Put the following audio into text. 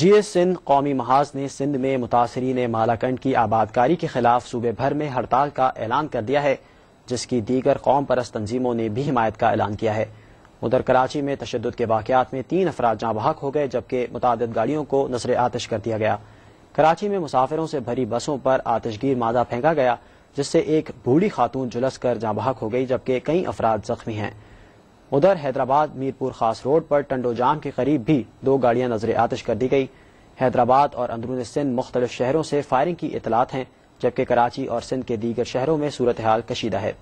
G S Sindh कौमी महाज ने सिंध में मुतासरीन मालाकंड की आबादकारी के खिलाफ सूबे भर में हड़ताल का ऐलान कर दिया है जिसकी दीगर कौम परस्त तंजीमों ने भी हिमायत का ऐलान किया है उधर कराची में तशद के वाकत में तीन अफराज जहाँ बहक हो गए जबकि मुतद गाड़ियों को नजर आतश कर दिया गया कराची में मुसाफिरों से भरी बसों पर आतशगीर मादा फेंका गया जिससे एक बूढ़ी खातून झुलस कर जहाँ बहक हो गई जबकि कई अफराद जख्मी हैं उधर हैदराबाद मीरपुर खास रोड पर टंडो जाम के करीब भी दो गाड़ियां नजर आतश कर दी गई हैदराबाद और अंदरून सिंध मुख्तलिफ शहरों से फायरिंग की इतलात हैं जबकि कराची और सिंध के दीगर शहरों में सूरत हाल कशीदा है